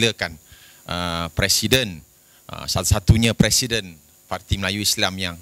menggilakan uh, presiden uh, satu-satunya presiden Parti Melayu Islam yang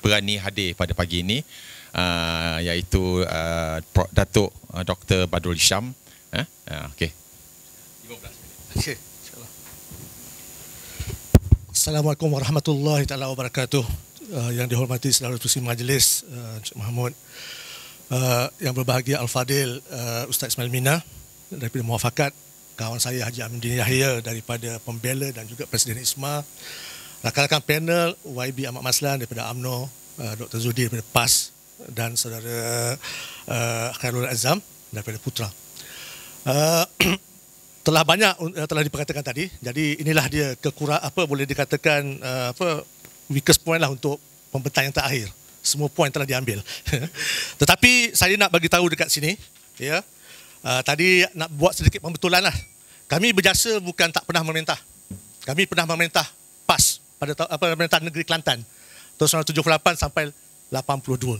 berani hadir pada pagi ini uh, iaitu uh, Datuk uh, Dr Badrul Isham eh? uh, okey okay. Assalamualaikum warahmatullahi taala wabarakatuh uh, yang dihormati saudara pusi majlis uh, Encik uh, Mahmud uh, yang berbahagia Al Fadil uh, Ustaz Ismail Mina daripada Muafakat kawan saya Haji Amin Yahya daripada pembela dan juga Presiden Isma. Rakan-rakan panel YB Ahmad Maslan daripada AMNO, uh, Dr. Zudi daripada PAS dan saudara uh, Khairul Azam daripada Putra. Uh, telah banyak uh, telah diperkatakan tadi. Jadi inilah dia kekurang apa boleh dikatakan apa weakest point lah untuk pembentang yang terakhir. Semua poin telah diambil. Tetapi saya nak bagi tahu dekat sini ya. Yeah, uh, tadi nak buat sedikit pembetulan lah. Kami berjasa bukan tak pernah memerintah. Kami pernah memerintah PAS pada apa pemerintah negeri Kelantan. Tahun 1978 sampai 82.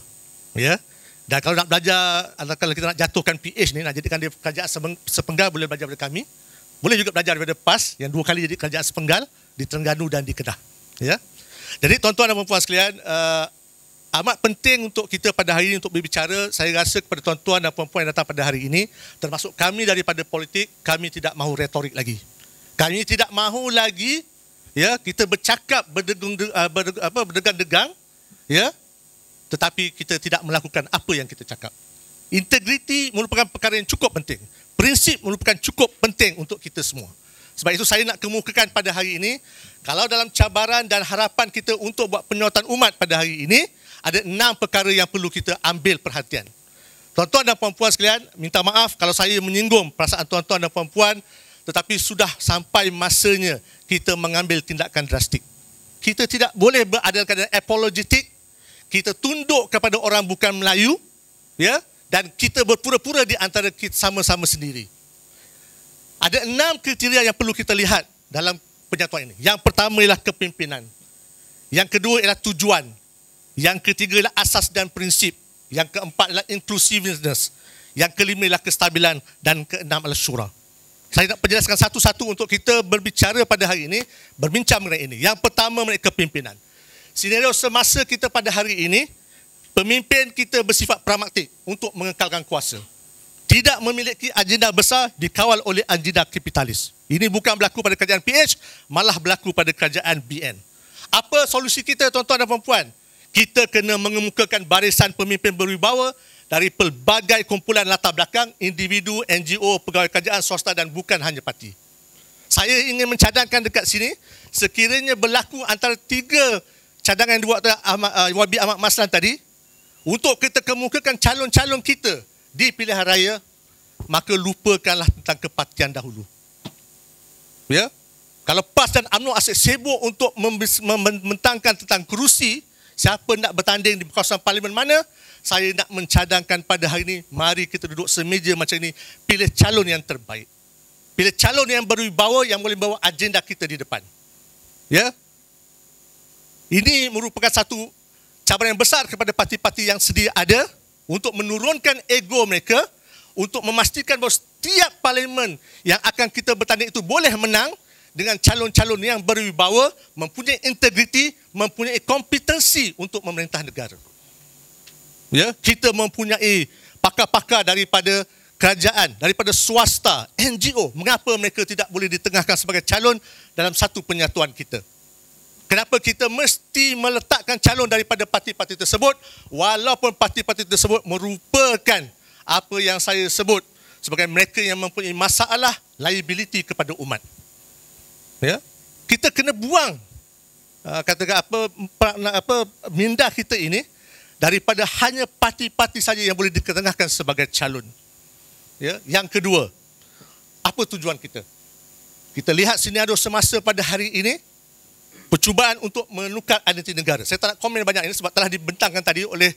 Ya. Dan kalau nak belajar kalau kita nak jatuhkan PH ni nak jadikan dia kerajaan sepenggal boleh belajar daripada kami. Boleh juga belajar daripada PAS yang dua kali jadi kerajaan sepenggal di Terengganu dan di Kedah. Ya. Jadi tuan-tuan dan puan-puan sekalian, uh, amat penting untuk kita pada hari ini untuk berbicara saya rasa kepada tuan-tuan dan puan-puan yang datang pada hari ini termasuk kami daripada politik kami tidak mahu retorik lagi kami tidak mahu lagi ya kita bercakap eh, berdegang-degang ya tetapi kita tidak melakukan apa yang kita cakap integriti merupakan perkara yang cukup penting prinsip merupakan cukup penting untuk kita semua sebab itu saya nak kemukakan pada hari ini kalau dalam cabaran dan harapan kita untuk buat penyelamatan umat pada hari ini ada enam perkara yang perlu kita ambil perhatian. Tuan-tuan dan puan-puan sekalian, minta maaf kalau saya menyinggung perasaan tuan-tuan dan puan-puan, tetapi sudah sampai masanya kita mengambil tindakan drastik. Kita tidak boleh berada dalam apologetik, kita tunduk kepada orang bukan Melayu, ya, dan kita berpura-pura di antara kita sama-sama sendiri. Ada enam kriteria yang perlu kita lihat dalam penyatuan ini. Yang pertama ialah kepimpinan. Yang kedua ialah tujuan. Yang ketiga ialah asas dan prinsip. Yang keempat ialah inclusiveness. Yang kelima ialah kestabilan. Dan keenam adalah syura. Saya nak penjelaskan satu-satu untuk kita berbicara pada hari ini, berbincang mengenai ini. Yang pertama mengenai kepimpinan. Senario semasa kita pada hari ini, pemimpin kita bersifat pragmatik untuk mengekalkan kuasa. Tidak memiliki agenda besar dikawal oleh agenda kapitalis. Ini bukan berlaku pada kerajaan PH, malah berlaku pada kerajaan BN. Apa solusi kita tuan-tuan dan puan-puan? kita kena mengemukakan barisan pemimpin berwibawa dari pelbagai kumpulan latar belakang, individu, NGO, pegawai kerajaan, swasta dan bukan hanya parti. Saya ingin mencadangkan dekat sini, sekiranya berlaku antara tiga cadangan dua YB uh, Ahmad Maslan tadi, untuk kita kemukakan calon-calon kita di pilihan raya, maka lupakanlah tentang kepartian dahulu. Ya? Kalau PAS dan UMNO asyik sibuk untuk membentangkan tentang kerusi, siapa nak bertanding di kawasan parlimen mana, saya nak mencadangkan pada hari ini, mari kita duduk semeja macam ini, pilih calon yang terbaik. Pilih calon yang baru berwibawa, yang boleh bawa agenda kita di depan. Ya? Ini merupakan satu cabaran yang besar kepada parti-parti yang sedia ada untuk menurunkan ego mereka, untuk memastikan bahawa setiap parlimen yang akan kita bertanding itu boleh menang, dengan calon-calon yang berwibawa, mempunyai integriti, mempunyai kompetensi untuk memerintah negara. Ya, kita mempunyai pakar-pakar daripada kerajaan, daripada swasta, NGO. Mengapa mereka tidak boleh ditengahkan sebagai calon dalam satu penyatuan kita? Kenapa kita mesti meletakkan calon daripada parti-parti tersebut walaupun parti-parti tersebut merupakan apa yang saya sebut sebagai mereka yang mempunyai masalah liability kepada umat ya kita kena buang uh, katakan apa pra, apa minda kita ini daripada hanya parti-parti saja yang boleh diketengahkan sebagai calon ya yang kedua apa tujuan kita kita lihat sini senario semasa pada hari ini percubaan untuk menukar identiti negara saya tak nak komen banyak ini sebab telah dibentangkan tadi oleh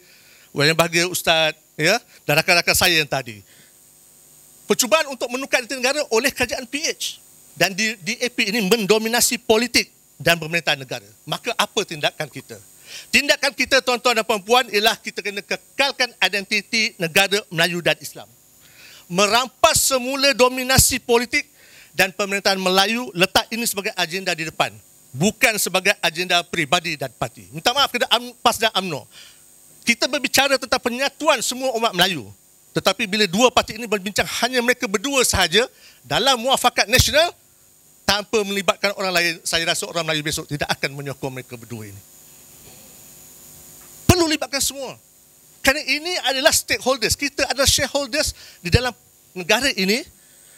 yang bahagia ustaz ya dan rakan-rakan saya yang tadi percubaan untuk menukar identiti negara oleh kerajaan PH dan di DAP ini mendominasi politik dan pemerintahan negara. Maka apa tindakan kita? Tindakan kita tuan-tuan dan puan-puan ialah kita kena kekalkan identiti negara Melayu dan Islam. Merampas semula dominasi politik dan pemerintahan Melayu letak ini sebagai agenda di depan. Bukan sebagai agenda peribadi dan parti. Minta maaf kepada PAS dan UMNO. Kita berbicara tentang penyatuan semua umat Melayu. Tetapi bila dua parti ini berbincang hanya mereka berdua sahaja dalam muafakat nasional, tanpa melibatkan orang lain, saya rasa orang Melayu besok tidak akan menyokong mereka berdua ini. Perlu libatkan semua. Kerana ini adalah stakeholders. Kita adalah shareholders di dalam negara ini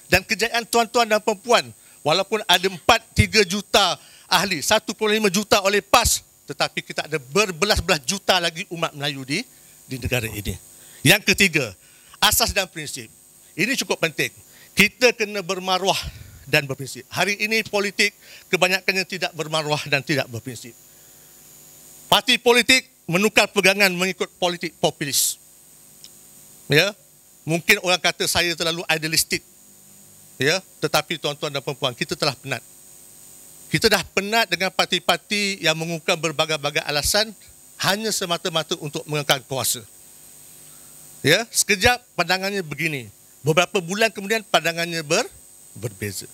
dan kejayaan tuan-tuan dan perempuan. Walaupun ada 4-3 juta ahli, 1.5 juta oleh PAS, tetapi kita ada berbelas-belas juta lagi umat Melayu di di negara ini. Yang ketiga, asas dan prinsip. Ini cukup penting. Kita kena bermaruah dan berprinsip. Hari ini politik kebanyakannya tidak bermaruah dan tidak berprinsip. Parti politik menukar pegangan mengikut politik populis. Ya, mungkin orang kata saya terlalu idealistik. Ya, tetapi tuan-tuan dan puan-puan, kita telah penat. Kita dah penat dengan parti-parti yang mengungkap berbagai-bagai alasan hanya semata-mata untuk mengekang kuasa. Ya, sekejap pandangannya begini. Beberapa bulan kemudian pandangannya ber, berbeza.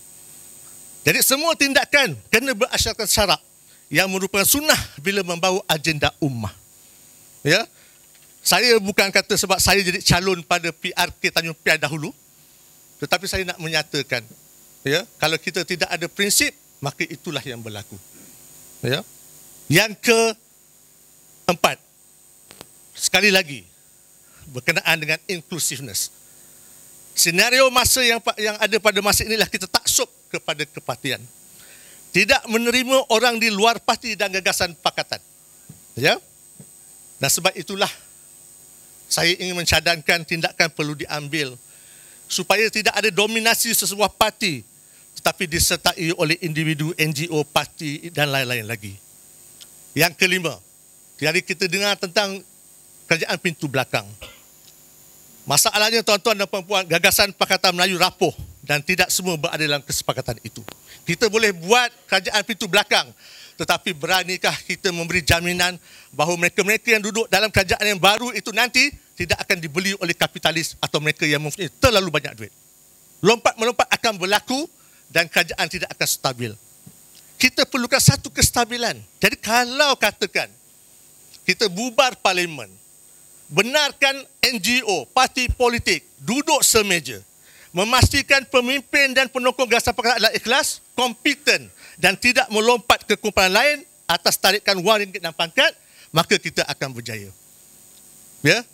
Jadi semua tindakan kena berasaskan syarak yang merupakan sunnah bila membawa agenda ummah. Ya. Saya bukan kata sebab saya jadi calon pada PRK Tanjung Pia dahulu tetapi saya nak menyatakan ya, kalau kita tidak ada prinsip maka itulah yang berlaku. Ya. Yang ke empat. Sekali lagi berkenaan dengan inclusiveness. Senario masa yang yang ada pada masa inilah kita taksub kepada kepatian. Tidak menerima orang di luar parti dan gagasan pakatan. Ya. Dan sebab itulah saya ingin mencadangkan tindakan perlu diambil supaya tidak ada dominasi sesebuah parti tetapi disertai oleh individu, NGO, parti dan lain-lain lagi. Yang kelima, jadi kita dengar tentang kerajaan pintu belakang. Masalahnya tuan-tuan dan puan-puan, gagasan Pakatan Melayu rapuh dan tidak semua berada dalam kesepakatan itu. Kita boleh buat kerajaan pintu belakang tetapi beranikah kita memberi jaminan bahawa mereka-mereka yang duduk dalam kerajaan yang baru itu nanti tidak akan dibeli oleh kapitalis atau mereka yang mempunyai terlalu banyak duit. Lompat-melompat akan berlaku dan kerajaan tidak akan stabil. Kita perlukan satu kestabilan. Jadi kalau katakan kita bubar parlimen, benarkan NGO, parti politik duduk semeja, memastikan pemimpin dan penokong gerasa perkara adalah ikhlas, kompeten dan tidak melompat ke kumpulan lain atas tarikan wang ringgit dan pangkat, maka kita akan berjaya. Ya?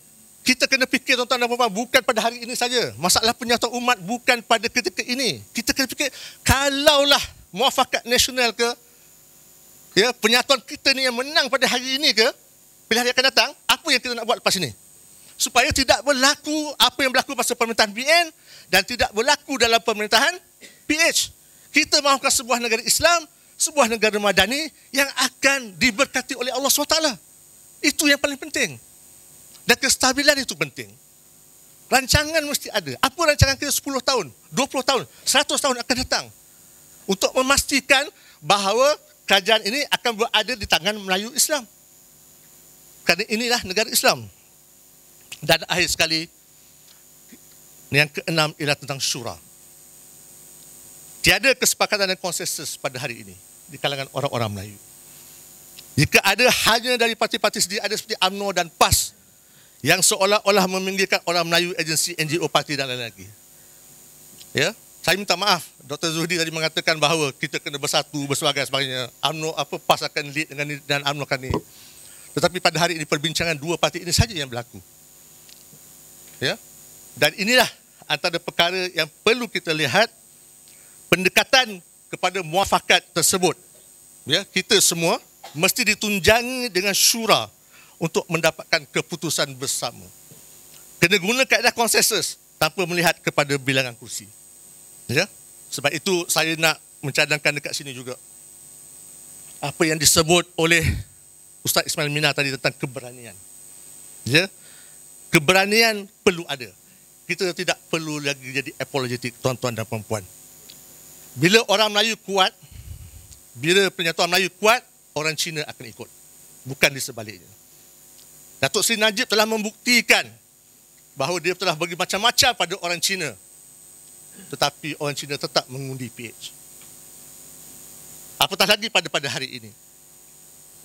Kita kena fikir tuan-tuan dan puan-puan bukan pada hari ini saja. Masalah penyatuan umat bukan pada ketika ini. Kita kena fikir kalaulah muafakat nasional ke ya penyatuan kita ni yang menang pada hari ini ke bila hari akan datang apa yang kita nak buat lepas ini? supaya tidak berlaku apa yang berlaku pasal pemerintahan BN dan tidak berlaku dalam pemerintahan PH. Kita mahukan sebuah negara Islam, sebuah negara madani yang akan diberkati oleh Allah SWT. Itu yang paling penting. Dan kestabilan itu penting. Rancangan mesti ada. Apa rancangan kita 10 tahun, 20 tahun, 100 tahun akan datang untuk memastikan bahawa kerajaan ini akan berada di tangan Melayu Islam. Kerana inilah negara Islam. Dan akhir sekali, yang keenam ialah tentang syura. Tiada kesepakatan dan konsensus pada hari ini di kalangan orang-orang Melayu. Jika ada hanya dari parti-parti sendiri, ada seperti UMNO dan PAS yang seolah-olah meminggirkan orang Melayu agensi NGO parti dan lain-lain lagi. Ya? Saya minta maaf, Dr. Zuhdi tadi mengatakan bahawa kita kena bersatu, bersebagai sebagainya. UMNO apa, PAS akan lead dengan ini dan UMNO akan ini. Tetapi pada hari ini perbincangan dua parti ini saja yang berlaku. Ya. Dan inilah antara perkara yang perlu kita lihat pendekatan kepada muafakat tersebut. Ya, kita semua mesti ditunjangi dengan syura untuk mendapatkan keputusan bersama. Kena guna kaedah konsensus tanpa melihat kepada bilangan kursi. Ya. Sebab itu saya nak mencadangkan dekat sini juga apa yang disebut oleh Ustaz Ismail Mina tadi tentang keberanian. Ya. Yeah keberanian perlu ada. Kita tidak perlu lagi jadi apologetik tuan-tuan dan puan-puan. Bila orang Melayu kuat, bila penyatuan Melayu kuat, orang Cina akan ikut. Bukan di sebaliknya. Datuk Seri Najib telah membuktikan bahawa dia telah bagi macam-macam pada orang Cina. Tetapi orang Cina tetap mengundi PH. Apatah lagi pada pada hari ini.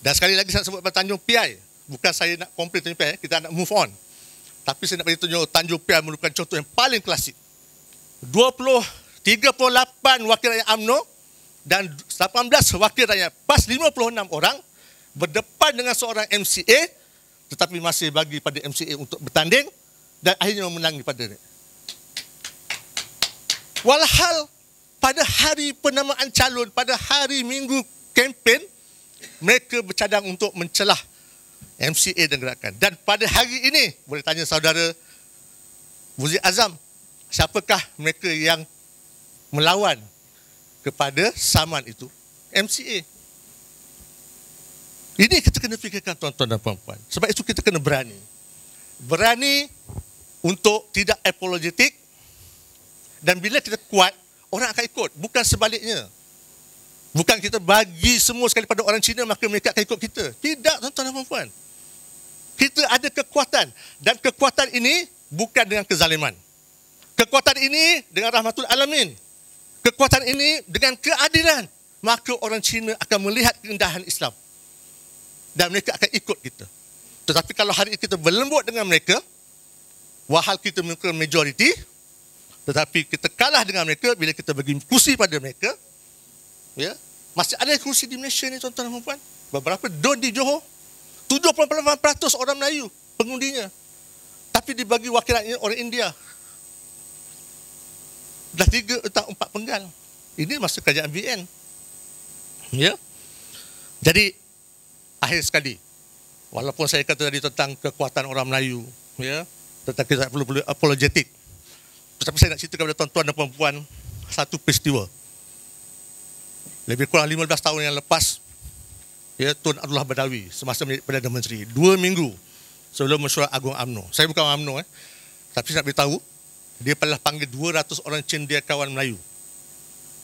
Dan sekali lagi saya sebut pada Tanjung PI. Bukan saya nak komplain Tanjung PI. Kita nak move on. Tapi saya nak bagi tunjuk Tanjung Pian merupakan contoh yang paling klasik. 20, 38 wakil rakyat AMNO dan 18 wakil rakyat PAS 56 orang berdepan dengan seorang MCA tetapi masih bagi pada MCA untuk bertanding dan akhirnya memenangi pada ini. Walhal pada hari penamaan calon, pada hari minggu kempen, mereka bercadang untuk mencelah MCA dan gerakan. Dan pada hari ini, boleh tanya saudara Muzi Azam, siapakah mereka yang melawan kepada saman itu? MCA. Ini kita kena fikirkan tuan-tuan dan puan-puan. Sebab itu kita kena berani. Berani untuk tidak apologetik dan bila kita kuat, orang akan ikut. Bukan sebaliknya. Bukan kita bagi semua sekali pada orang Cina maka mereka akan ikut kita. Tidak tuan-tuan dan puan-puan kita ada kekuatan dan kekuatan ini bukan dengan kezaliman. Kekuatan ini dengan rahmatul alamin. Kekuatan ini dengan keadilan. Maka orang Cina akan melihat keindahan Islam. Dan mereka akan ikut kita. Tetapi kalau hari ini kita berlembut dengan mereka, wahal kita mungkin majoriti, tetapi kita kalah dengan mereka bila kita bagi kursi pada mereka. Ya? Masih ada kursi di Malaysia ni tuan-tuan dan puan-puan. Beberapa don di Johor, 78% orang Melayu pengundinya. Tapi dibagi wakilannya orang India. Dah tiga atau empat penggal. Ini masuk kerajaan VN. Ya? Jadi, akhir sekali. Walaupun saya kata tadi tentang kekuatan orang Melayu. Ya? Tentang kita perlu, perlu apologetik. Tetapi saya nak cerita kepada tuan-tuan dan perempuan satu peristiwa. Lebih kurang 15 tahun yang lepas, ya Tun Abdullah Badawi semasa menjadi Perdana Menteri. Dua minggu sebelum mesyuarat Agung UMNO. Saya bukan UMNO, eh. tapi saya nak beritahu, dia pernah panggil 200 orang cendekiawan Melayu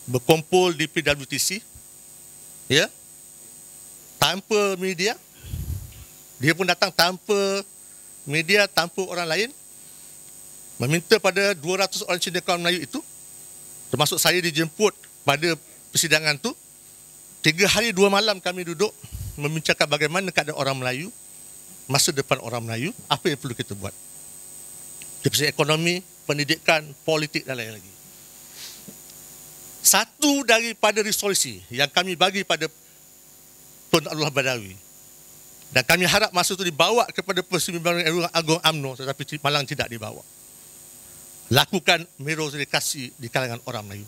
berkumpul di PWTC ya tanpa media dia pun datang tanpa media tanpa orang lain meminta pada 200 orang cendekiawan Melayu itu termasuk saya dijemput pada persidangan tu Tiga hari dua malam kami duduk membincangkan bagaimana keadaan orang Melayu, masa depan orang Melayu, apa yang perlu kita buat. Dari ekonomi, pendidikan, politik dan lain lain lagi. Satu daripada resolusi yang kami bagi pada Tuan Allah Badawi. Dan kami harap masa itu dibawa kepada Persimpinan Erwin Agong UMNO tetapi malang tidak dibawa. Lakukan meritokrasi di kalangan orang Melayu.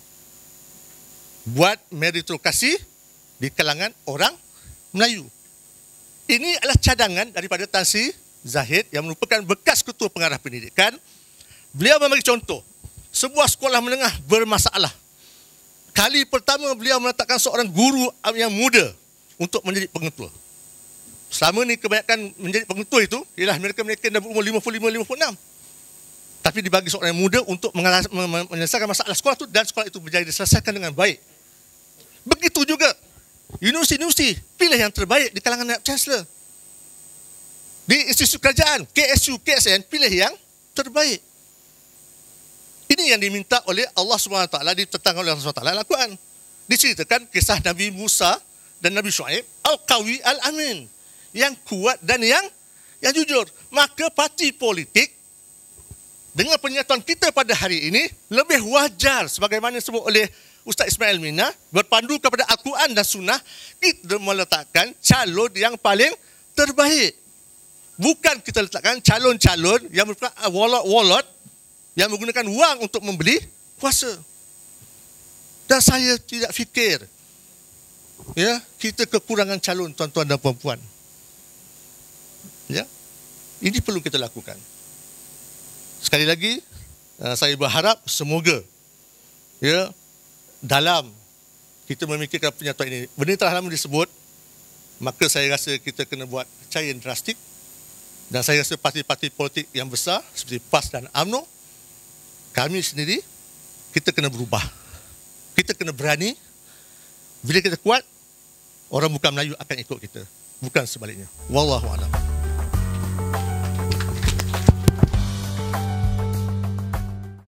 Buat meritokrasi di kalangan orang Melayu. Ini adalah cadangan daripada Tan Sri Zahid yang merupakan bekas ketua pengarah pendidikan. Beliau memberi contoh, sebuah sekolah menengah bermasalah. Kali pertama beliau meletakkan seorang guru yang muda untuk menjadi pengetua. Selama ini kebanyakan menjadi pengetua itu ialah mereka-mereka yang berumur 55-56. Tapi dibagi seorang yang muda untuk menyelesaikan masalah sekolah itu dan sekolah itu berjaya diselesaikan dengan baik. Begitu juga universiti-universiti pilih yang terbaik di kalangan anak chancellor. Di institusi kerajaan, KSU, KSN, pilih yang terbaik. Ini yang diminta oleh Allah SWT, ditetangkan oleh Allah SWT dalam Diceritakan kisah Nabi Musa dan Nabi Shu'aib, Al-Kawi Al-Amin. Yang kuat dan yang yang jujur. Maka parti politik, dengan penyataan kita pada hari ini, lebih wajar sebagaimana disebut oleh Ustaz Ismail Mina berpandu kepada Al-Quran dan Sunnah kita meletakkan calon yang paling terbaik. Bukan kita letakkan calon-calon yang merupakan wallet-wallet yang menggunakan wang untuk membeli kuasa. Dan saya tidak fikir ya kita kekurangan calon tuan-tuan dan puan-puan. Ya. Ini perlu kita lakukan. Sekali lagi eh, saya berharap semoga ya dalam kita memikirkan penyatuan ini. Benda telah lama disebut, maka saya rasa kita kena buat cara yang drastik dan saya rasa parti-parti politik yang besar seperti PAS dan AMNO, kami sendiri, kita kena berubah. Kita kena berani. Bila kita kuat, orang bukan Melayu akan ikut kita. Bukan sebaliknya. Wallahu Wallahualam.